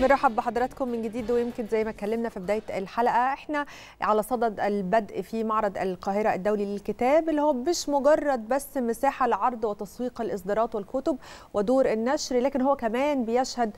نرحب بحضراتكم من جديد ويمكن زي ما اتكلمنا في بدايه الحلقه احنا على صدد البدء في معرض القاهره الدولي للكتاب اللي هو مش مجرد بس مساحه لعرض وتسويق الاصدارات والكتب ودور النشر لكن هو كمان بيشهد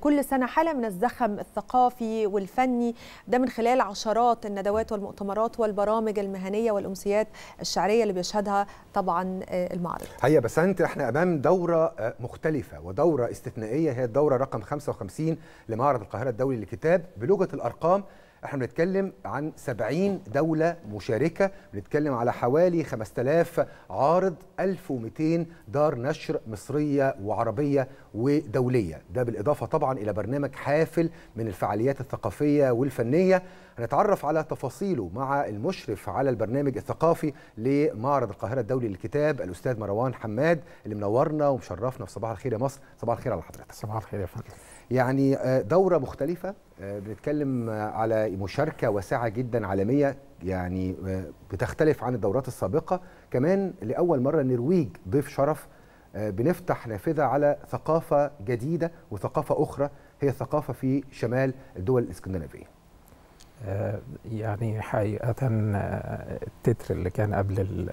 كل سنه حاله من الزخم الثقافي والفني ده من خلال عشرات الندوات والمؤتمرات والبرامج المهنيه والامسيات الشعريه اللي بيشهدها طبعا آه، المعرض. هيا بس انت احنا امام دوره آه، مختلفه ودوره استثنائيه هي الدوره رقم 55 المشاهدين لمعرض القاهره الدولي للكتاب بلغه الارقام احنا بنتكلم عن 70 دولة مشاركة بنتكلم على حوالي 5000 عارض 1200 دار نشر مصرية وعربية ودولية ده بالإضافة طبعا إلى برنامج حافل من الفعاليات الثقافية والفنية هنتعرف على تفاصيله مع المشرف على البرنامج الثقافي لمعرض القاهرة الدولي للكتاب الأستاذ مروان حماد اللي منورنا ومشرفنا في صباح الخير يا مصر صباح الخير على حضرتك صباح الخير يا فندم يعني آه، دوره مختلفه آه، بنتكلم على مشاركه واسعه جدا عالميه يعني آه، بتختلف عن الدورات السابقه كمان لاول مره النرويج ضيف شرف بنفتح نافذه على ثقافه جديده وثقافه اخرى هي الثقافه في شمال الدول الاسكندنافيه يعني حقيقه التتر اللي كان قبل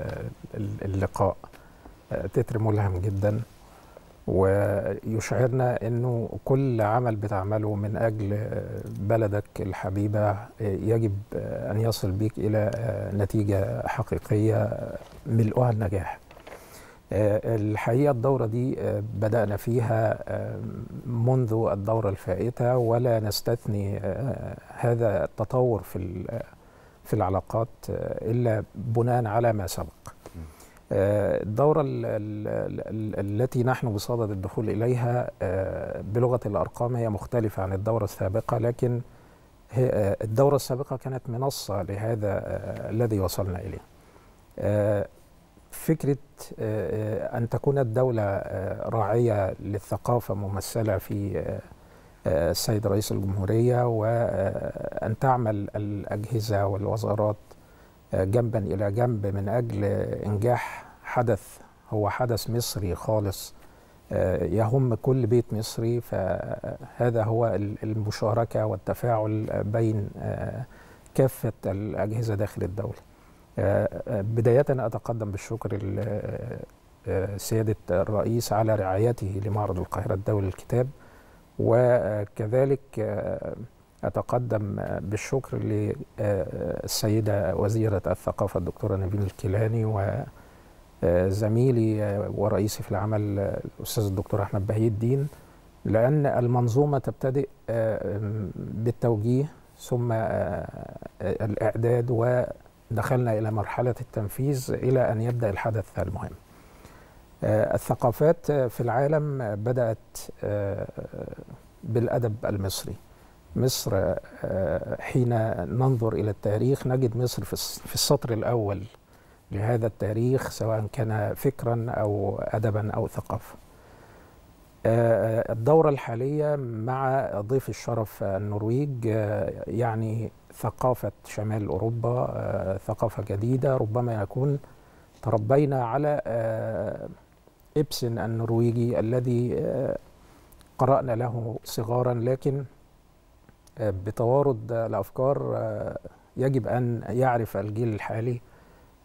اللقاء تتر ملهم جدا ويشعرنا انه كل عمل بتعمله من اجل آه، بلدك الحبيبه آه، يجب آه، ان يصل بك الى نتيجه حقيقيه ملؤها النجاح. الحقيقه الدوره دي بدانا فيها منذ الدوره الفائته ولا نستثني هذا التطور في في العلاقات الا بناء على ما سبق. الدورة التي نحن بصدد الدخول إليها آه، بلغة الأرقام هي مختلفة عن الدورة السابقة لكن آه، الدورة السابقة كانت منصة لهذا آه، الذي وصلنا إليه فكرة أن تكون الدولة راعية للثقافة ممثلة في السيد رئيس الجمهورية وأن تعمل الأجهزة والوزارات جنبا إلى جنب من أجل إنجاح حدث هو حدث مصري خالص آه، يهم كل بيت مصري فهذا هو المشاركة والتفاعل بين آه، كافة الأجهزة داخل الدولة آه، بداية أتقدم بالشكر لسياده الرئيس على رعايته لمعرض القاهرة الدولي للكتاب وكذلك أتقدم بالشكر للسيدة آه، وزيرة الثقافة الدكتورة نبيل الكيلاني وزميلي آه، آه، ورئيسي في العمل الأستاذ الدكتور أحمد بهي الدين لأن المنظومة تبتدئ بالتوجيه ثم الإعداد ودخلنا إلى مرحلة التنفيذ إلى أن يبدأ الحدث المهم الثقافات في العالم بدأت بالأدب المصري مصر آه، حين ننظر إلى التاريخ نجد مصر في السطر الأول لهذا التاريخ سواء كان فكرا أو أدبا أو ثقافة آه، آه، الدورة الحالية مع ضيف الشرف النرويج يعني ثقافة شمال أوروبا ثقافة جديدة ربما يكون تربينا على إبسن النرويجي الذي قرأنا له صغارا لكن بتوارد الافكار آه، يجب ان يعرف الجيل الحالي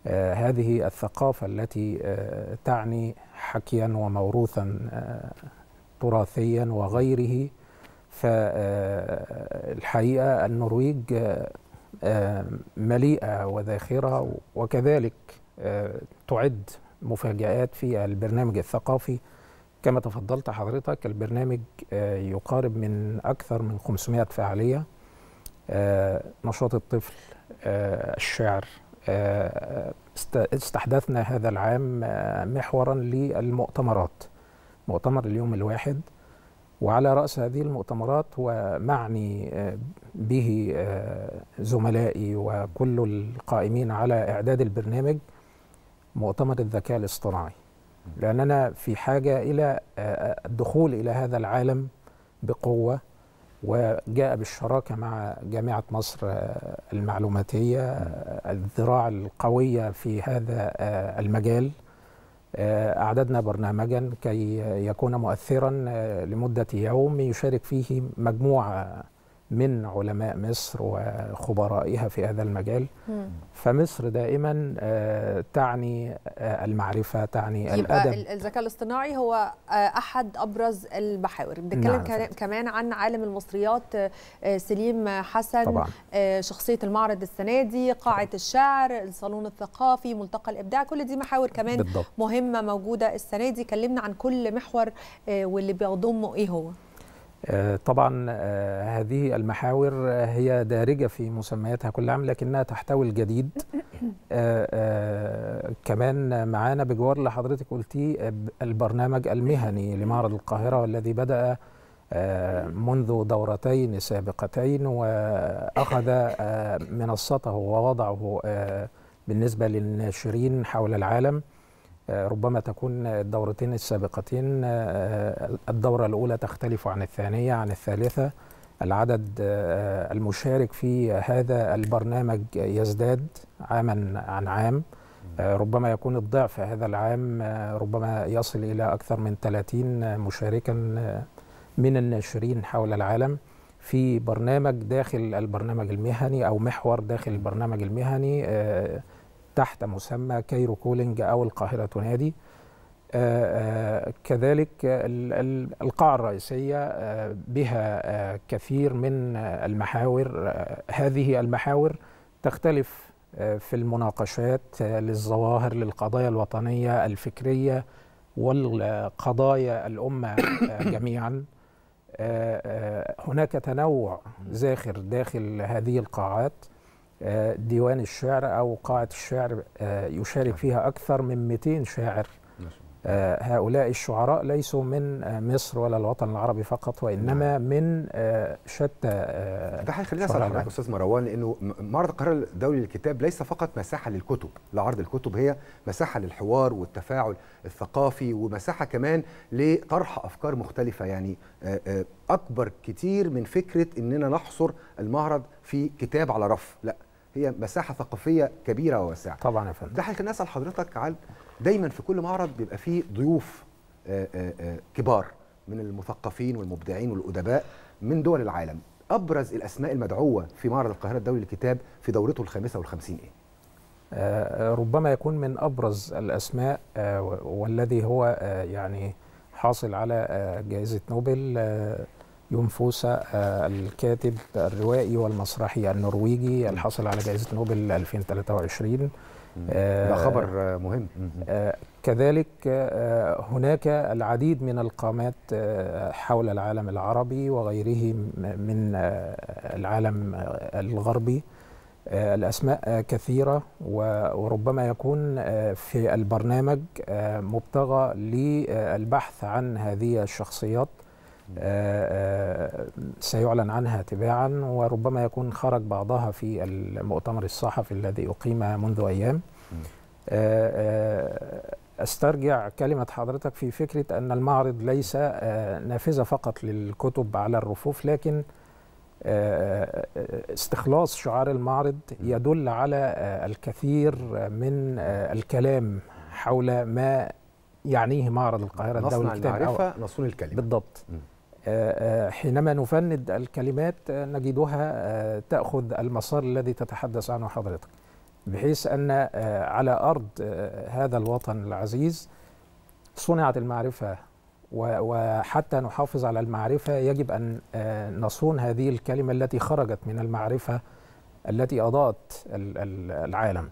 آه، هذه الثقافه التي آه، تعني حكيا وموروثا تراثيا وغيره فالحقيقه النرويج مليئه وذاخره وكذلك تعد مفاجآت في البرنامج الثقافي كما تفضلت حضرتك البرنامج آه، يقارب من أكثر من 500 فعالية آه، نشاط الطفل آه، الشعر استحدثنا هذا العام محورا للمؤتمرات مؤتمر اليوم الواحد وعلى رأس هذه المؤتمرات ومعني به زملائي وكل القائمين على إعداد البرنامج مؤتمر الذكاء الاصطناعي لأننا في حاجة إلى آه، آه، الدخول إلى هذا العالم بقوة وجاء بالشراكة مع جامعة مصر آه، المعلوماتية الذراع القوية في هذا المجال أعددنا برنامجا كي يكون مؤثرا لمدة يوم يشارك فيه مجموعة من علماء مصر وخبرائها في هذا المجال فمصر دائما آه، تعني آه، المعرفة تعني يبقى الأدب الذكاء الاصطناعي هو آه، أحد أبرز المحاور بنتكلم نعم كمان عن عالم المصريات سليم حسن طبعا. شخصية المعرض السنة دي قاعة الشعر الصالون الثقافي ملتقى الإبداع كل دي محاور كمان بالضبط. مهمة موجودة السنة دي كلمنا عن كل محور واللي بيضمه إيه هو آه، طبعا آه، هذه المحاور آه، هي دارجة في مسمياتها كل عام لكنها تحتوي الجديد كمان معانا بجوار اللي حضرتك قلتيه البرنامج المهني لمعرض القاهرة والذي بدأ منذ دورتين سابقتين وأخذ منصته ووضعه بالنسبة للناشرين حول العالم ربما تكون الدورتين السابقتين آه، الدورة الأولى تختلف عن الثانية عن الثالثة العدد آه، المشارك في هذا البرنامج يزداد عاما عن عام آه، ربما يكون الضعف هذا العام ربما يصل إلى أكثر من 30 مشاركا من الناشرين حول العالم في برنامج داخل البرنامج المهني أو محور داخل البرنامج المهني تحت مسمى كايرو كولينج أو القاهرة تنادي آه، آه، كذلك القاعة الرئيسية آه، بها كثير من المحاور هذه المحاور تختلف في المناقشات للظواهر للقضايا الوطنية الفكرية والقضايا الأمة جميعا هناك تنوع زاخر داخل هذه القاعات آه، ديوان الشعر أو قاعة الشعر آه، يشارك فيها أكثر من 200 شاعر آه، هؤلاء الشعراء ليسوا من مصر ولا الوطن العربي فقط وانما نعم. من شتى ده هيخليني اسال حضرتك استاذ مروان لانه معرض القاهره الدولي للكتاب ليس فقط مساحه للكتب لعرض الكتب هي مساحه للحوار والتفاعل الثقافي ومساحه كمان لطرح افكار مختلفه يعني اكبر كتير من فكره اننا نحصر المعرض في كتاب على رف لا هي مساحه ثقافيه كبيره وواسعه طبعا يا فندم ده هيخليني اسال حضرتك عن دايما في كل معرض بيبقى فيه ضيوف آآ آه، آآ آه، آه، كبار من المثقفين والمبدعين والادباء من دول العالم ابرز الاسماء المدعوه في معرض القاهره الدولي للكتاب في دورته ال55 ايه ربما يكون من ابرز الاسماء والذي هو يعني حاصل على جائزه نوبل يون فوسا آه، الكاتب الروائي والمسرحي النرويجي الحاصل على جائزة نوبل 2023 آه، ده خبر مهم آه، كذلك هناك العديد من القامات حول العالم العربي وغيره من العالم الغربي الأسماء كثيرة وربما يكون في البرنامج مبتغى للبحث عن هذه الشخصيات آه، آه، سيعلن عنها تباعا وربما يكون خرج بعضها في المؤتمر الصحفي الذي أقيم منذ أيام آه، استرجع كلمه حضرتك في فكره ان المعرض ليس نافذه فقط للكتب على الرفوف لكن استخلاص شعار المعرض يدل على الكثير من الكلام حول ما يعنيه معرض القاهره الدولي نصنع المعرفه نصون الكلمه بالضبط م. حينما نفند الكلمات نجدها آه، تأخذ المسار الذي تتحدث عنه حضرتك بحيث أن آه، على أرض آه، هذا الوطن العزيز صنعت المعرفة وحتى نحافظ على المعرفة يجب أن نصون هذه الكلمة التي خرجت من المعرفة التي أضاءت العالم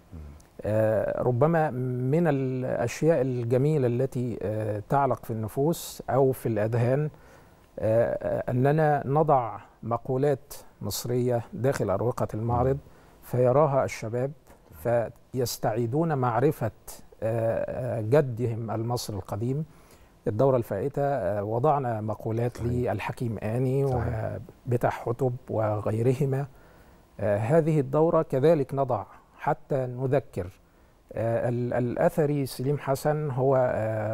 ربما من الأشياء الجميلة التي تعلق في النفوس أو في الأذهان آه، آه، أننا نضع مقولات مصرية داخل أروقة المعرض نعم. فيراها الشباب فيستعيدون معرفة آه، جدهم المصري القديم الدورة الفائتة وضعنا مقولات صحيح. للحكيم آني وبتاع حتب وغيرهما هذه الدورة كذلك نضع حتى نذكر الأثري سليم حسن هو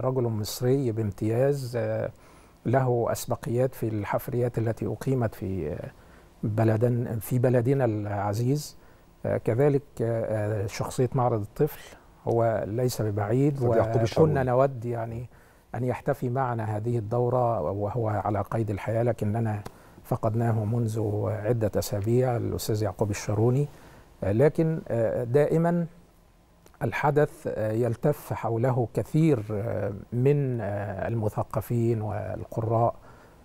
رجل مصري بامتياز له أسبقيات في الحفريات التي أقيمت في بلدا في بلدنا العزيز آه، كذلك آه، آه، شخصية معرض الطفل هو ليس ببعيد وكنا نود يعني أن يحتفي معنا هذه الدورة وهو على قيد الحياة لكننا فقدناه منذ عدة أسابيع الأستاذ يعقوب الشاروني لكن دائما الحدث آه، يلتف حوله كثير آه، من آه، المثقفين والقراء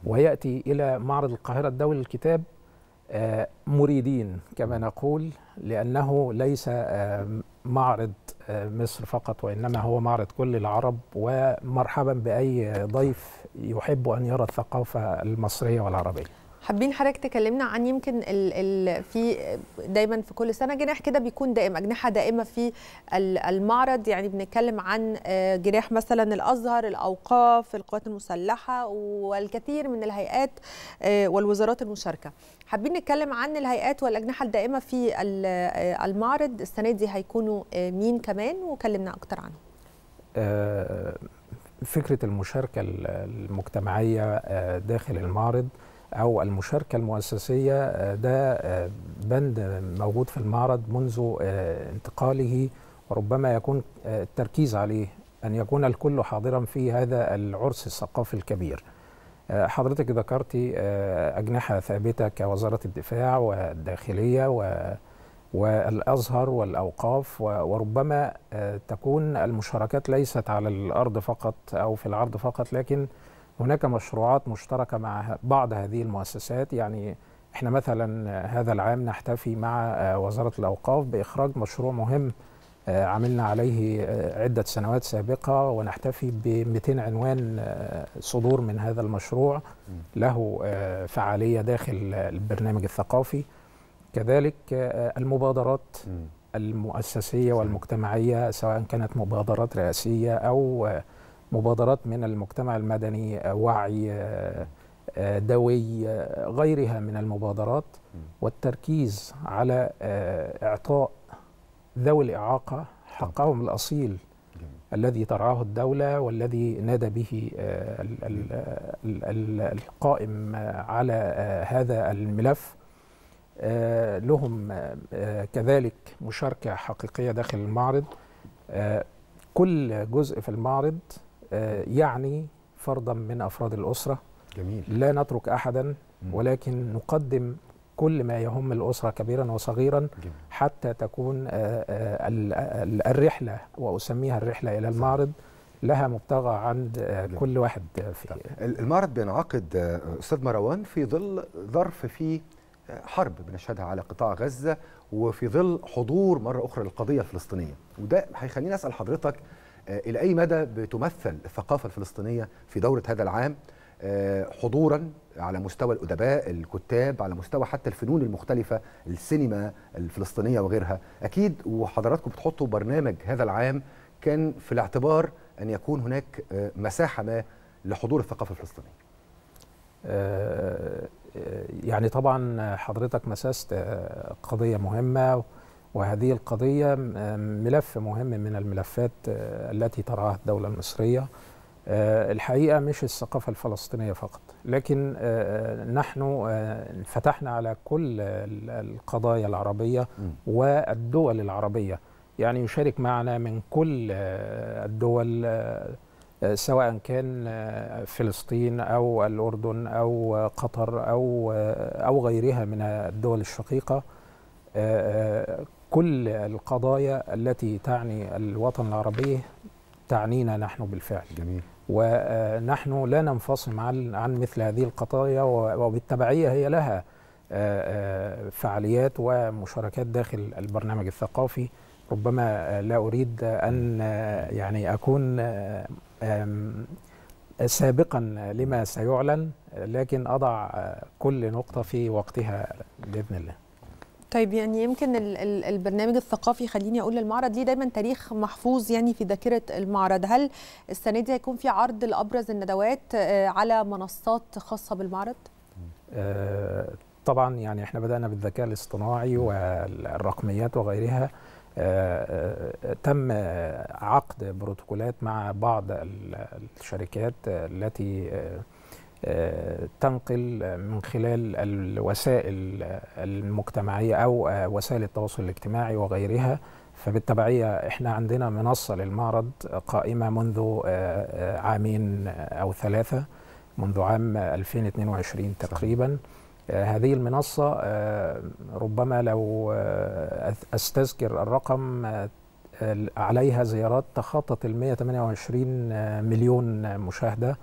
وياتي الى معرض القاهره الدولي للكتاب مريدين كما نقول لانه ليس معرض مصر فقط وانما هو معرض كل العرب ومرحبا باي ضيف يحب ان يرى الثقافه المصريه والعربيه حابين حضرتك تكلمنا عن يمكن ال ال في دايما في كل سنه جناح كده بيكون دائم اجنحه دائمه في المعرض يعني بنتكلم عن آه، جناح مثلا الازهر الاوقاف القوات المسلحه والكثير من الهيئات آه، والوزارات المشاركه حابين نتكلم عن الهيئات والاجنحه الدائمه في آه، المعرض السنه دي هيكونوا مين كمان وكلمنا اكتر عنهم فكره المشاركه المجتمعيه داخل المعرض أو المشاركة المؤسسية آه، ده آه، بند موجود في المعرض منذ آه، انتقاله وربما يكون التركيز عليه أن يكون الكل حاضرا في هذا العرس الثقافي الكبير حضرتك ذكرتي أجنحة ثابتة كوزارة الدفاع والداخلية و والأزهر والأوقاف وربما تكون المشاركات ليست على الأرض فقط أو في العرض فقط لكن هناك مشروعات مشتركة مع بعض هذه المؤسسات يعني احنا مثلا هذا العام نحتفي مع آه، وزارة الأوقاف بإخراج مشروع مهم آه، عملنا عليه آه، عدة سنوات سابقة ونحتفي ب 200 عنوان صدور من هذا المشروع له فعالية داخل البرنامج الثقافي كذلك المبادرات المؤسسية والمجتمعية سواء كانت مبادرات رئاسية أو مبادرات من المجتمع المدني وعي دوي غيرها من المبادرات والتركيز على آه، اعطاء ذوي الاعاقه حقهم الاصيل الذي ترعاه الدوله والذي نادى به آه، القائم آه، على هذا الملف لهم كذلك مشاركه حقيقيه داخل المعرض كل جزء في المعرض آه، يعني فردا من افراد الاسره جميل لا نترك احدا ولكن نقدم كل ما يهم الاسره كبيرا وصغيرا حتى تكون آه، آه، الرحله واسميها الرحله الى المعرض لها مبتغى عند كل واحد طيب، في طيب. المعرض بينعقد استاذ مروان في ظل ظرف فيه حرب بنشهدها على قطاع غزه وفي ظل حضور مره اخرى للقضيه الفلسطينيه وده هيخليني اسال حضرتك آه، إلى أي مدى بتمثل الثقافة الفلسطينية في دورة هذا العام آه، حضورا على مستوى الادباء الكتاب على مستوى حتى الفنون المختلفه السينما الفلسطينيه وغيرها اكيد وحضراتكم بتحطوا برنامج هذا العام كان في الاعتبار ان يكون هناك آه، مساحه ما لحضور الثقافه الفلسطينيه يعني طبعا حضرتك مسست قضيه مهمه وهذه القضية ملف مهم من الملفات آه، التي ترعاها الدولة المصرية آه، الحقيقة مش الثقافة الفلسطينية فقط لكن آه، نحن فتحنا على كل القضايا العربية والدول العربية يعني يشارك معنا من كل الدول سواء كان فلسطين او الاردن او قطر او او غيرها من الدول الشقيقه كل القضايا التي تعني الوطن العربي تعنينا نحن بالفعل جميل. ونحن لا ننفصم عن عن مثل هذه القضايا وبالتبعيه هي لها فعاليات ومشاركات داخل البرنامج الثقافي ربما لا اريد ان يعني اكون سابقا لما سيعلن لكن اضع كل نقطه في وقتها باذن الله طيب يعني يمكن البرنامج الثقافي خليني اقول المعرض ليه دايما تاريخ محفوظ يعني في ذاكره المعرض هل السنه دي هيكون في عرض لابرز الندوات آه، على منصات خاصه بالمعرض آه، طبعا يعني احنا بدانا بالذكاء الاصطناعي والرقميات وغيرها آه، تم عقد بروتوكولات مع بعض الشركات التي تنقل من خلال الوسائل المجتمعية أو وسائل التواصل الاجتماعي وغيرها فبالتبعية إحنا عندنا منصة للمعرض قائمة منذ آه، آه، عامين آه، أو ثلاثة منذ عام 2022 تقريبا هذه المنصة ربما لو أستذكر الرقم عليها زيارات تخطت ال 128 مليون مشاهدة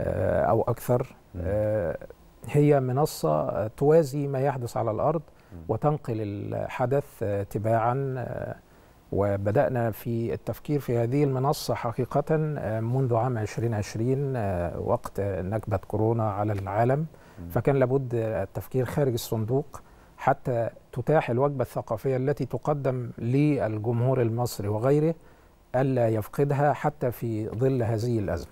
آه، او اكثر آه، هي منصه توازي ما يحدث على الارض وتنقل الحدث تباعا آه، وبدانا في التفكير في هذه المنصه حقيقه منذ عام 2020 وقت نكبه كورونا على العالم فكان لابد التفكير خارج الصندوق حتى تتاح الوجبه الثقافيه التي تقدم للجمهور المصري وغيره ألا يفقدها حتى في ظل هذه الأزمة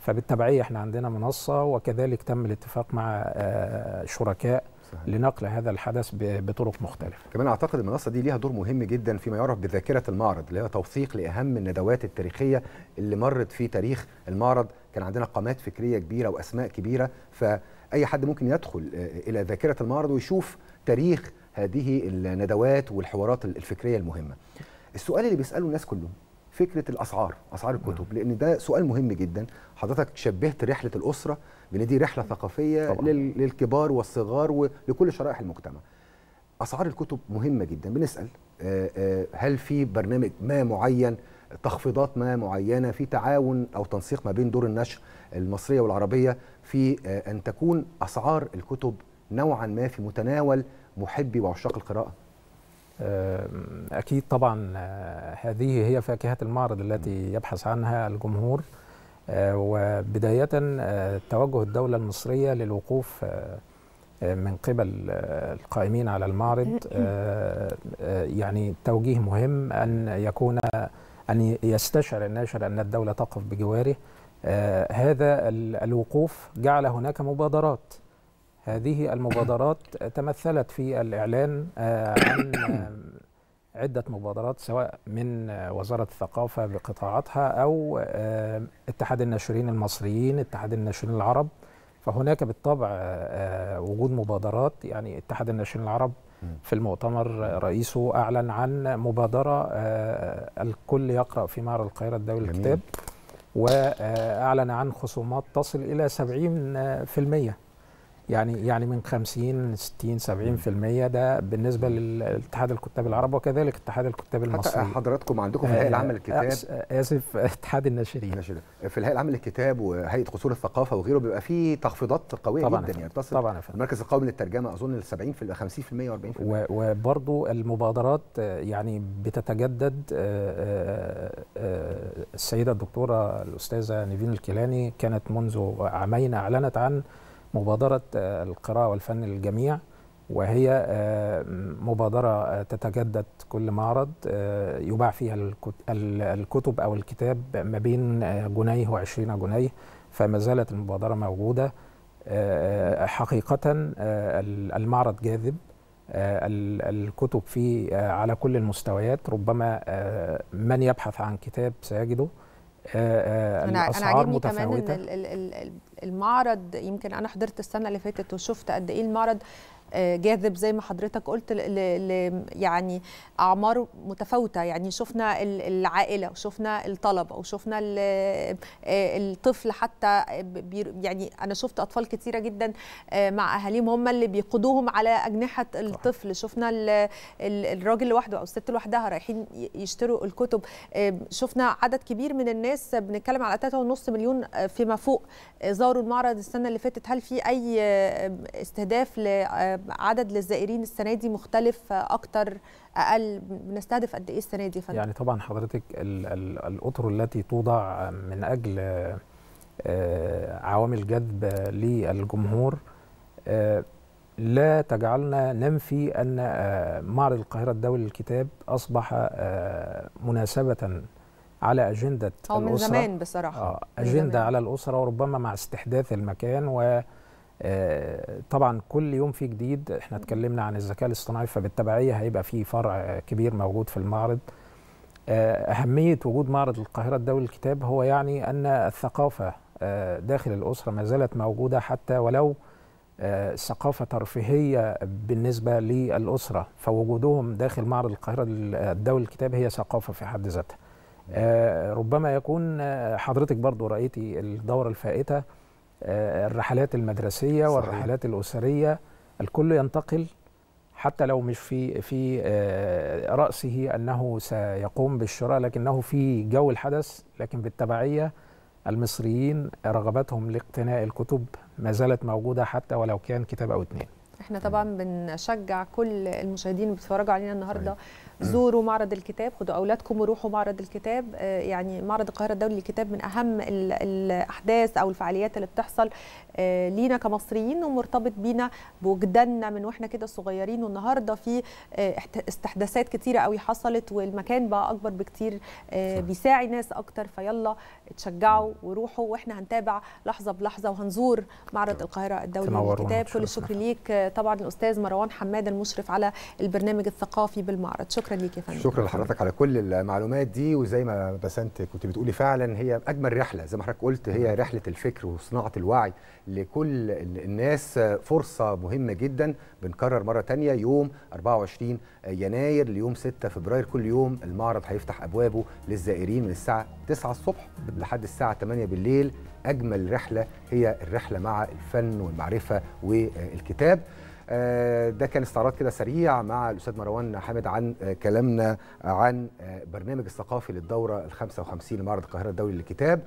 فبالتبعية احنا عندنا منصة وكذلك تم الاتفاق مع آه، شركاء صحيح. لنقل هذا الحدث بطرق مختلفة كمان أعتقد المنصة دي ليها دور مهم جدا فيما يعرف بذاكرة المعرض اللي هي توثيق لأهم الندوات التاريخية اللي مرت في تاريخ المعرض كان عندنا قامات فكرية كبيرة وأسماء كبيرة فأي حد ممكن يدخل آه، إلى ذاكرة المعرض ويشوف تاريخ هذه الندوات والحوارات الفكرية المهمة السؤال اللي بيسأله الناس كلهم فكره الاسعار اسعار نعم. الكتب لان ده سؤال مهم جدا حضرتك شبهت رحله الاسره بان دي رحله ثقافيه طبعا. للكبار والصغار ولكل شرائح المجتمع اسعار الكتب مهمه جدا بنسال هل في برنامج ما معين تخفيضات ما معينه في تعاون او تنسيق ما بين دور النشر المصريه والعربيه في ان تكون اسعار الكتب نوعا ما في متناول محبي وعشاق القراءه آه، أكيد طبعا آه، هذه هي فاكهة المعرض التي يبحث عنها الجمهور آه، وبداية توجه الدولة المصرية للوقوف من قبل القائمين على المعرض يعني توجيه مهم أن يكون أن يستشعر الناشر أن الدولة تقف بجواره هذا الوقوف جعل هناك مبادرات هذه المبادرات تمثلت في الإعلان آه، عن آه، عدة مبادرات سواء من آه، وزارة الثقافة بقطاعاتها أو اتحاد الناشرين المصريين اتحاد الناشرين العرب فهناك بالطبع وجود مبادرات يعني اتحاد الناشرين العرب في المؤتمر رئيسه أعلن عن مبادرة الكل يقرأ في معرض القاهرة الدولي للكتاب وأعلن عن خصومات تصل إلى 70% يعني يعني من 50 60 70% ده بالنسبه لاتحاد الكتاب العرب وكذلك اتحاد الكتاب المصري حتى حضراتكم عندكم في الهيئه العامه آه، آه، للكتاب اسف اتحاد الناشرين الناشرين في الهيئه العامه للكتاب وهيئه قصور الثقافه وغيره بيبقى فيه تخفيضات قويه طبعًا جدا يعني طبعا طبعا المركز القومي للترجمه اظن ل 70 50% و40% وبرضو المبادرات آه، يعني بتتجدد السيده الدكتوره الاستاذه نيفين الكيلاني كانت منذ عامين اعلنت عن مبادرة آه، القراءة والفن للجميع وهي آه، مبادرة آه، تتجدد كل معرض يباع فيها الكتب أو الكتاب ما بين جنيه وعشرين جنيه فما زالت المبادرة موجودة حقيقة المعرض جاذب الكتب فيه على كل المستويات ربما من يبحث عن كتاب سيجده آه، آه، أنا الاسعار أنا متفاوته كمان المعرض يمكن انا حضرت السنه اللي فاتت وشفت قد ايه المعرض آه، جاذب زي ما حضرتك قلت ل يعني اعمار متفاوته يعني شفنا العائله وشفنا الطلبه وشفنا آه، الطفل حتى يعني انا شفت اطفال كثيره جدا آه، مع اهاليهم هم اللي بيقودوهم على اجنحه الطفل شفنا الراجل لوحده او الست لوحدها رايحين يشتروا الكتب شفنا عدد كبير من الناس بنتكلم على 3.5 مليون فيما فوق زاروا المعرض السنه اللي فاتت هل في اي استهداف ل عدد للزائرين السنه دي مختلف اكتر اقل بنستهدف قد ايه السنه دي فندم يعني طبعا حضرتك الاطر التي توضع من اجل آه، عوامل جذب للجمهور آه، لا تجعلنا ننفي ان آه، معرض القاهره الدولي للكتاب اصبح مناسبه على أجندة الاسره من الأسرة زمان بصراحة آه أجندة على الأسرة وربما مع استحداث المكان و آه، طبعا كل يوم في جديد احنا اتكلمنا عن الذكاء الاصطناعي فبالتبعيه هيبقى في فرع كبير موجود في المعرض آه، اهميه وجود معرض القاهره الدولي للكتاب هو يعني ان الثقافه آه، داخل الاسره ما زالت موجوده حتى ولو ثقافه ترفيهيه بالنسبه للاسره فوجودهم داخل معرض القاهره الدولي للكتاب هي ثقافه في حد ذاتها ربما يكون حضرتك برضو رايتي الدوره الفائته آه، الرحلات المدرسيه صحيح. والرحلات الاسريه الكل ينتقل حتى لو مش في في آه، راسه انه سيقوم بالشراء لكنه في جو الحدث لكن بالتبعيه المصريين رغبتهم لاقتناء الكتب ما زالت موجوده حتى ولو كان كتاب او اتنين احنا طبعا بنشجع كل المشاهدين اللي بيتفرجوا علينا النهارده زوروا معرض الكتاب خدوا اولادكم وروحوا معرض الكتاب آه، يعني معرض القاهره الدولي للكتاب من اهم الاحداث او الفعاليات اللي بتحصل آه، لينا كمصريين ومرتبط بينا بوجداننا من واحنا كده صغيرين والنهارده في آه، استحداثات كتيره قوي حصلت والمكان بقى اكبر بكتير بيساعي ناس اكتر فيلا اتشجعوا وروحوا واحنا هنتابع لحظه بلحظه وهنزور معرض القاهره الدولي للكتاب كل الشكر ليك طبعا الاستاذ مروان حماد المشرف على البرنامج الثقافي بالمعرض شكرا ليك يا فندم شكرا لحضرتك على كل المعلومات دي وزي ما بسنت كنت بتقولي فعلا هي اجمل رحله زي ما حضرتك قلت هي رحله الفكر وصناعه الوعي لكل الناس فرصه مهمه جدا بنكرر مره ثانيه يوم 24 يناير ليوم 6 فبراير كل يوم المعرض هيفتح ابوابه للزائرين من الساعه 9 الصبح لحد الساعه 8 بالليل أجمل رحلة هي الرحلة مع الفن والمعرفة والكتاب آه، ده كان استعراض كده سريع مع الأستاذ مروان حامد عن آه، كلامنا عن آه، برنامج الثقافي للدورة ال 55 لمعرض القاهرة الدولي للكتاب